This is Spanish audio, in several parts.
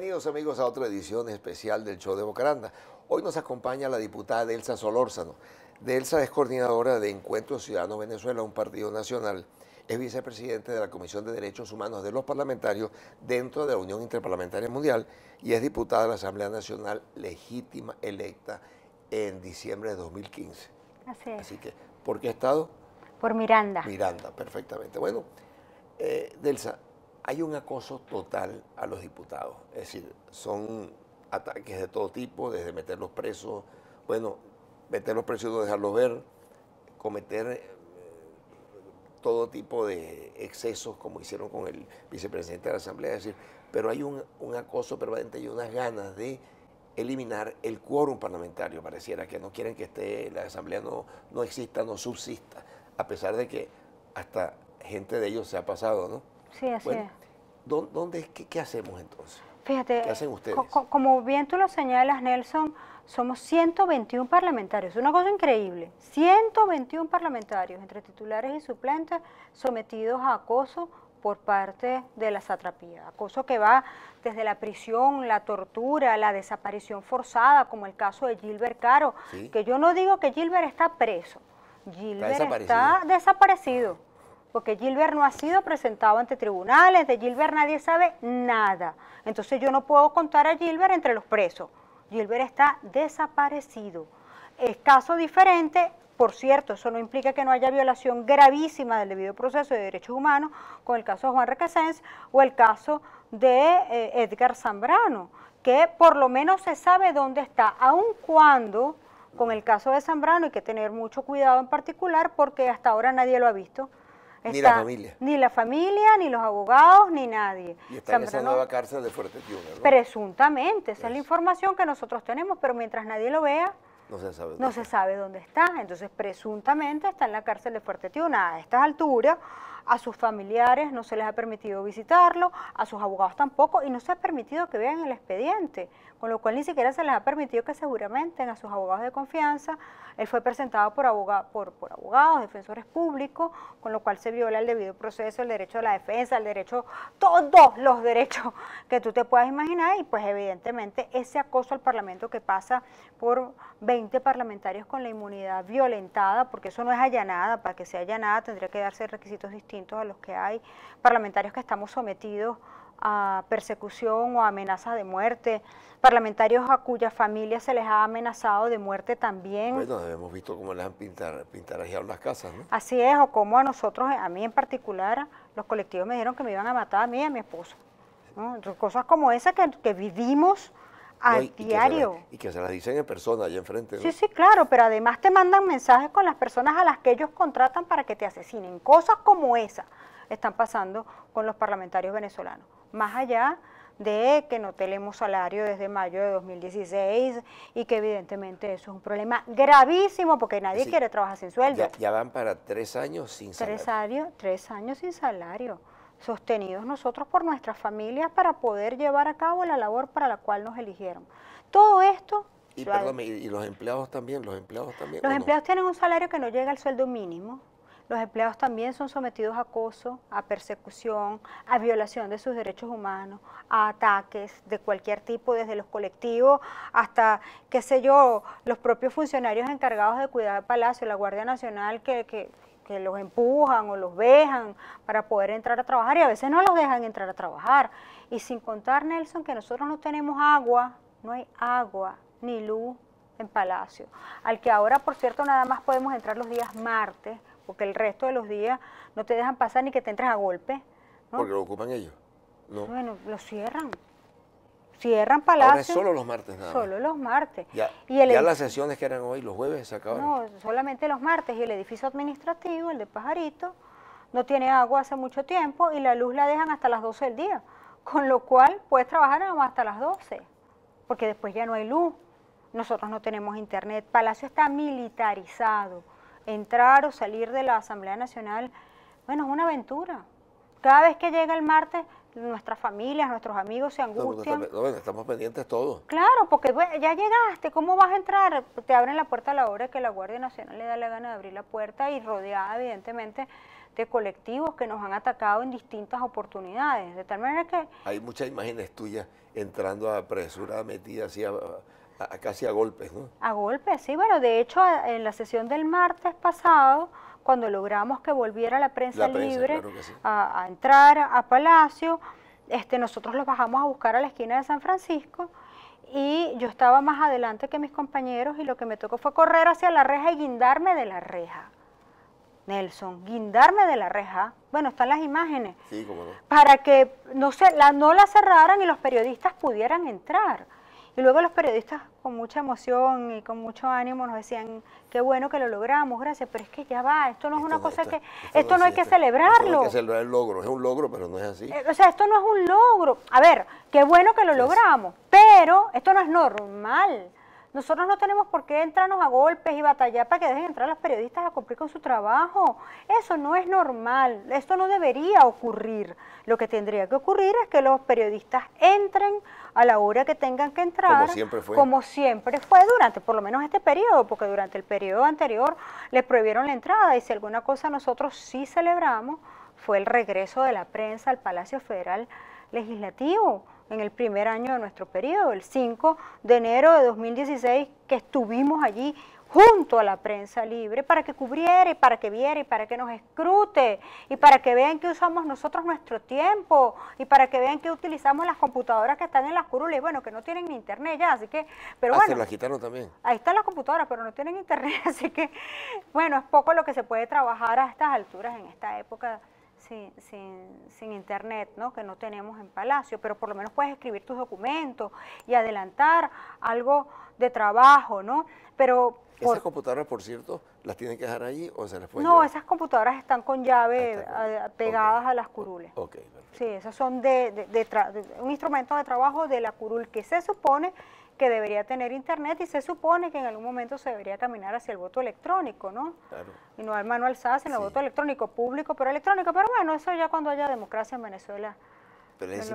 Bienvenidos amigos a otra edición especial del show de Bocaranda. Hoy nos acompaña la diputada Delsa Solórzano. Delsa es coordinadora de Encuentro Ciudadano Venezuela, un partido nacional. Es vicepresidente de la Comisión de Derechos Humanos de los Parlamentarios dentro de la Unión Interparlamentaria Mundial y es diputada de la Asamblea Nacional legítima electa en diciembre de 2015. Así que, ¿por qué estado? Por Miranda. Miranda, perfectamente. Bueno, Delsa, eh, hay un acoso total a los diputados. Es decir, son ataques de todo tipo, desde meterlos presos, bueno, meterlos presos y no dejarlos ver, cometer eh, todo tipo de excesos como hicieron con el vicepresidente de la Asamblea, es decir, pero hay un, acoso permanente y unas ganas de eliminar el quórum parlamentario, pareciera que no quieren que esté, la Asamblea no, no exista, no subsista, a pesar de que hasta gente de ellos se ha pasado, ¿no? Sí, así es. ¿dónde, qué, hacemos entonces? Fíjate, ¿qué hacen ustedes? como bien tú lo señalas, Nelson, somos 121 parlamentarios, una cosa increíble, 121 parlamentarios entre titulares y suplentes sometidos a acoso por parte de la satrapía, acoso que va desde la prisión, la tortura, la desaparición forzada, como el caso de Gilbert Caro, que yo no digo que Gilbert está preso, Gilbert Está desaparecido porque Gilbert no ha sido presentado ante tribunales, de Gilbert nadie sabe nada. Entonces yo no puedo contar a Gilbert entre los presos. Gilbert está desaparecido. Es caso diferente, por cierto, eso no implica que no haya violación gravísima del debido proceso de derechos humanos con el caso de Juan Requesens o el caso de eh, Edgar Zambrano, que por lo menos se sabe dónde está, aun cuando con el caso de Zambrano hay que tener mucho cuidado en particular porque hasta ahora nadie lo ha visto ni la familia. Ni la familia, ni los abogados, ni nadie. Y está en esa nueva cárcel de Fuerte Tiuna, ¿no? Presuntamente, esa es. la información que nosotros tenemos, pero mientras nadie lo vea, no se sabe dónde, está. Se sabe dónde está. Entonces, presuntamente está en la cárcel de Fuerte Tiuna. A estas alturas, a sus familiares no se les ha permitido visitarlo, a sus abogados tampoco, y no se ha permitido que vean el expediente con lo cual ni siquiera se les ha permitido que seguramente a sus abogados de confianza. Él fue presentado por, por, abogados, defensores públicos, con lo cual se viola el debido proceso, el derecho a la defensa, el derecho, todos los derechos que tú te puedas imaginar y pues evidentemente ese acoso al Parlamento que pasa por 20 parlamentarios con la inmunidad violentada, porque eso no es allanada, para que sea allanada tendría que darse requisitos distintos a los que hay, parlamentarios que estamos sometidos a persecución o amenazas de muerte, parlamentarios a cuya familia se les ha amenazado de muerte también. Bueno, hemos visto cómo les han pintar, pintarajeado las casas, ¿no? Así es, o como a nosotros, a mí en particular, los colectivos me dijeron que me iban a matar a mí y a mi esposo. cosas como esas que, vivimos a diario. Y que, se las dicen en persona, allá enfrente. Sí, sí, claro, pero además te mandan mensajes con las personas a las que ellos contratan para que te asesinen. Cosas como esas están pasando con los parlamentarios venezolanos más allá de que no tenemos salario desde mayo de 2016 y que evidentemente eso es un problema gravísimo porque nadie quiere trabajar sin sueldo. Ya, van para tres años sin salario. Tres años, sin salario, sostenidos nosotros por nuestras familias para poder llevar a cabo la labor para la cual nos eligieron. Todo esto... Y, ¿y los empleados también? ¿Los empleados también? Los empleados tienen un salario que no llega al sueldo mínimo los empleados también son sometidos a acoso, a persecución, a violación de sus derechos humanos, a ataques de cualquier tipo, desde los colectivos hasta, qué sé yo, los propios funcionarios encargados de cuidar el Palacio, la Guardia Nacional que, los empujan o los vejan para poder entrar a trabajar y a veces no los dejan entrar a trabajar. Y sin contar, Nelson, que nosotros no tenemos agua, no hay agua ni luz en Palacio, al que ahora, por cierto, nada más podemos entrar los días martes porque el resto de los días no te dejan pasar ni que te entres a golpe. Porque lo ocupan ellos. Bueno, lo cierran. Cierran Palacio. solo los martes nada Solo los martes. Ya, y las sesiones que eran hoy, los jueves, se acabaron. No, solamente los martes. Y el edificio administrativo, el de Pajarito, no tiene agua hace mucho tiempo y la luz la dejan hasta las 12 del día. Con lo cual puedes trabajar hasta las 12, porque después ya no hay luz. Nosotros no tenemos internet. Palacio está militarizado entrar o salir de la Asamblea Nacional, bueno, es una aventura. Cada vez que llega el martes, nuestras familias, nuestros amigos se angustian. estamos pendientes todos. Claro, porque ya llegaste, ¿cómo vas a entrar? Te abren la puerta a la hora que la Guardia Nacional le da la gana de abrir la puerta y rodeada, evidentemente, colectivos que nos han atacado en distintas oportunidades. De tal manera que... Hay muchas imágenes tuyas entrando apresurada, metida así a, casi a golpes, ¿no? A golpes, sí. Bueno, de hecho, en la sesión del martes pasado, cuando logramos que volviera la prensa, libre a, entrar a Palacio, este, nosotros los bajamos a buscar a la esquina de San Francisco y yo estaba más adelante que mis compañeros y lo que me tocó fue correr hacia la reja y guindarme de la reja. Nelson, guindarme de la reja, bueno, están las imágenes, sí, para que no, se, la, no la cerraran y los periodistas pudieran entrar. Y luego los periodistas con mucha emoción y con mucho ánimo nos decían, qué bueno que lo logramos, gracias, pero es que ya va, esto no es una cosa que, esto, no, hay que celebrarlo. no hay que celebrar el logro, es un logro, pero no es así. Eh, o sea, esto no es un logro. A ver, qué bueno que lo logramos, pero esto no es normal. Nosotros no tenemos por qué entrarnos a golpes y batallar para que dejen entrar a los periodistas a cumplir con su trabajo. Eso no es normal, esto no debería ocurrir. Lo que tendría que ocurrir es que los periodistas entren a la hora que tengan que entrar, como siempre fue, como siempre fue durante por lo menos este periodo, porque durante el periodo anterior les prohibieron la entrada y si alguna cosa nosotros sí celebramos fue el regreso de la prensa al Palacio Federal Legislativo en el primer año de nuestro periodo, el 5 de enero de 2016, que estuvimos allí junto a la prensa libre para que cubriera y para que viera y para que nos escrute y para que vean que usamos nosotros nuestro tiempo y para que vean que utilizamos las computadoras que están en las curules y bueno, que no tienen internet ya, así que, pero ah, bueno. las quitaron también. Ahí están las computadoras, pero no tienen internet, así que, bueno, es poco lo que se puede trabajar a estas alturas en esta época sin, sin, internet, ¿no? que no tenemos en Palacio, pero por lo menos puedes escribir tus documentos y adelantar algo de trabajo, ¿no? Pero ¿Esas computadoras, por cierto, las tienen que dejar allí o se las pueden No, esas computadoras están con llave ah, pegadas a las curules. Okay, sí, esas son de, de, un instrumento de trabajo de la curul que se supone que debería tener Internet y se supone que en algún momento se debería caminar hacia el voto electrónico, ¿no? Claro. Y no al manual SAS en el voto electrónico, público, pero electrónico. Pero bueno, eso ya cuando haya democracia en Venezuela. Pero es,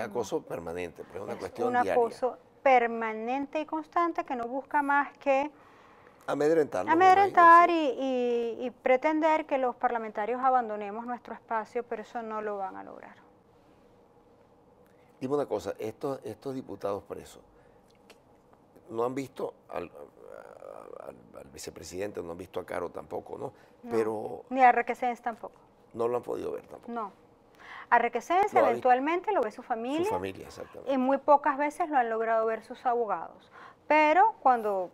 acoso permanente, pues, es una cuestión un diaria. Un acoso permanente y constante que no busca más que amedrentar. Amedrentar y, pretender que los parlamentarios abandonemos nuestro espacio, pero eso no lo van a lograr. Dime una cosa, estos diputados presos, no han visto al, vicepresidente, no han visto a Caro tampoco, ¿no? Pero, ni a Requesens tampoco. No lo han podido ver tampoco. No. A eventualmente lo ve su familia. Su familia, exactamente. Y muy pocas veces lo han logrado ver sus abogados. Pero cuando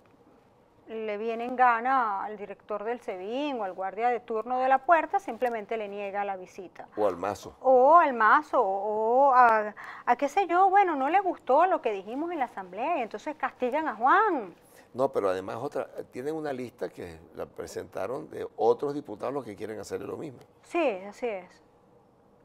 le viene en gana al director del SEBIN o al guardia de turno de la puerta, simplemente le niega la visita. O al mazo. O al mazo, o a, qué sé yo, bueno, no le gustó lo que dijimos en la asamblea, y entonces castigan a Juan. No, pero además otra, tienen una lista que la presentaron de otros diputados que quieren hacer lo mismo. Sí, así es.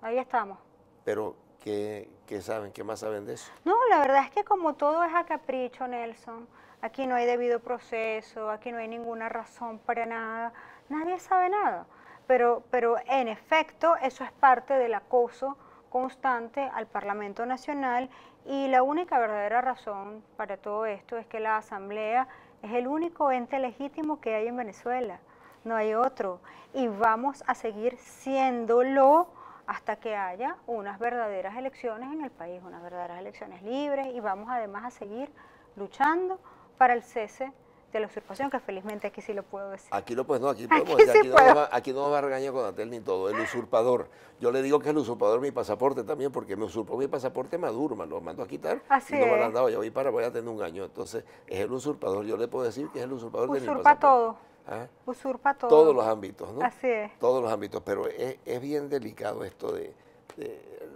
Ahí estamos. Pero, ¿qué, qué saben? ¿Qué más saben de eso? No, la verdad es que como todo es a capricho, Nelson aquí no hay debido proceso, aquí no hay ninguna razón para nada, nadie sabe nada. Pero, pero en efecto, eso es parte del acoso constante al Parlamento Nacional y la única verdadera razón para todo esto es que la Asamblea es el único ente legítimo que hay en Venezuela, no hay otro. Y vamos a seguir siéndolo hasta que haya unas verdaderas elecciones en el país, unas verdaderas elecciones libres y vamos además a seguir luchando para el cese de la usurpación, que felizmente aquí sí lo puedo decir. Aquí lo pues no, aquí No nos va a regañar con Atel ni todo, el usurpador. Yo le digo que es el usurpador mi pasaporte también, porque me usurpó mi pasaporte Madurma, lo mandó a quitar y no me lo han dado, yo voy para, voy a tener un año. Entonces, es el usurpador, yo le puedo decir que es el usurpador de mi pasaporte. todo. ¿Ah? Usurpa todo. Todos los ámbitos, ¿no? Así es. Todos los ámbitos, pero es, bien delicado esto de,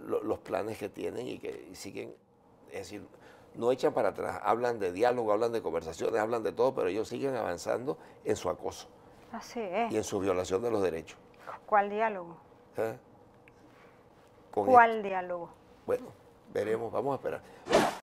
los planes que tienen y que siguen, es decir, no echan para atrás, hablan de diálogo, hablan de conversaciones, hablan de todo, pero ellos siguen avanzando en su acoso. Así es. Y en su violación de los derechos. ¿Cuál diálogo? ¿Eh? ¿Cuál diálogo? Bueno, veremos, vamos a esperar.